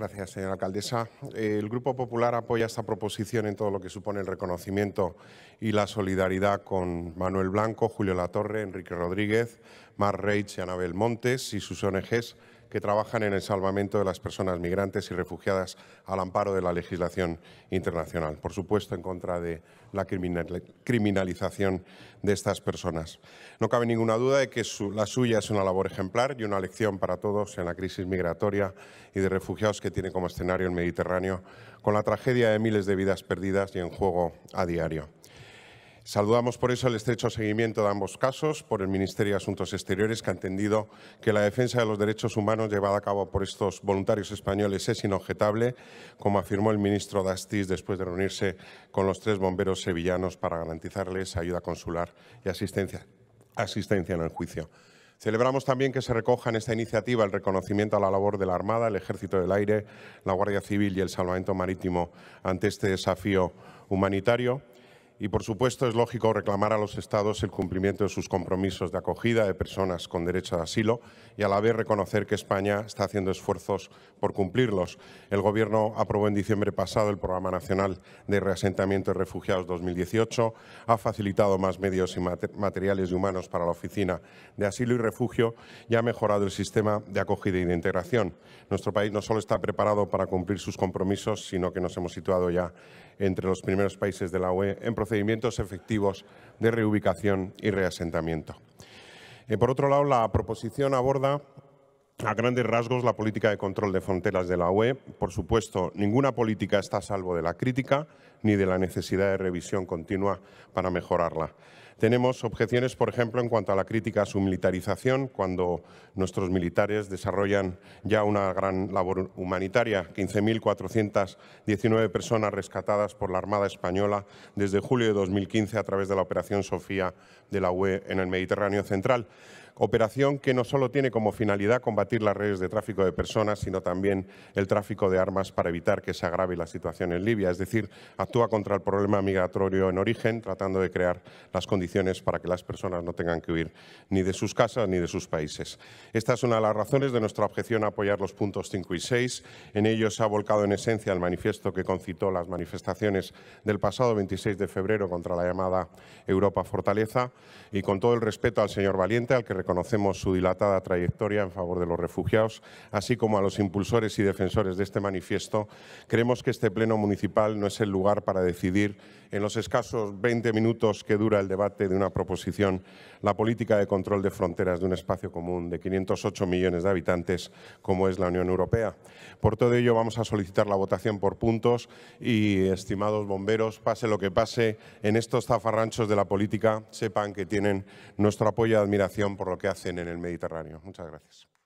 Gracias, señora alcaldesa. El Grupo Popular apoya esta proposición en todo lo que supone el reconocimiento y la solidaridad con Manuel Blanco, Julio Latorre, Enrique Rodríguez, Mar Reich y Anabel Montes y sus ONGs que trabajan en el salvamento de las personas migrantes y refugiadas al amparo de la legislación internacional. Por supuesto, en contra de la criminalización de estas personas. No cabe ninguna duda de que la suya es una labor ejemplar y una lección para todos en la crisis migratoria y de refugiados que tiene como escenario el Mediterráneo, con la tragedia de miles de vidas perdidas y en juego a diario. Saludamos por eso el estrecho seguimiento de ambos casos por el Ministerio de Asuntos Exteriores, que ha entendido que la defensa de los derechos humanos llevada a cabo por estos voluntarios españoles es inobjetable, como afirmó el ministro Dastis después de reunirse con los tres bomberos sevillanos para garantizarles ayuda consular y asistencia, asistencia en el juicio. Celebramos también que se recoja en esta iniciativa el reconocimiento a la labor de la Armada, el Ejército del Aire, la Guardia Civil y el Salvamento Marítimo ante este desafío humanitario y, por supuesto, es lógico reclamar a los Estados el cumplimiento de sus compromisos de acogida de personas con derecho a asilo y, a la vez, reconocer que España está haciendo esfuerzos por cumplirlos. El Gobierno aprobó en diciembre pasado el Programa Nacional de Reasentamiento de Refugiados 2018, ha facilitado más medios y materiales y humanos para la Oficina de Asilo y Refugio y ha mejorado el sistema de acogida y de integración. Nuestro país no solo está preparado para cumplir sus compromisos, sino que nos hemos situado ya entre los primeros países de la UE en procedimientos efectivos de reubicación y reasentamiento. Eh, por otro lado, la proposición aborda a grandes rasgos la política de control de fronteras de la UE. Por supuesto, ninguna política está a salvo de la crítica ni de la necesidad de revisión continua para mejorarla. Tenemos objeciones, por ejemplo, en cuanto a la crítica a su militarización, cuando nuestros militares desarrollan ya una gran labor humanitaria. 15.419 personas rescatadas por la Armada Española desde julio de 2015 a través de la Operación Sofía de la UE en el Mediterráneo Central operación que no solo tiene como finalidad combatir las redes de tráfico de personas, sino también el tráfico de armas para evitar que se agrave la situación en Libia. Es decir, actúa contra el problema migratorio en origen, tratando de crear las condiciones para que las personas no tengan que huir ni de sus casas ni de sus países. Esta es una de las razones de nuestra objeción a apoyar los puntos 5 y 6. En ellos se ha volcado en esencia el manifiesto que concitó las manifestaciones del pasado 26 de febrero contra la llamada Europa Fortaleza y con todo el respeto al señor Valiente, al que reconocemos su dilatada trayectoria en favor de los refugiados, así como a los impulsores y defensores de este manifiesto, creemos que este Pleno Municipal no es el lugar para decidir en los escasos 20 minutos que dura el debate de una proposición la política de control de fronteras de un espacio común de 508 millones de habitantes como es la Unión Europea. Por todo ello vamos a solicitar la votación por puntos y, estimados bomberos, pase lo que pase, en estos zafarranchos de la política sepan que tienen nuestro apoyo y admiración por lo que hacen en el Mediterráneo. Muchas gracias.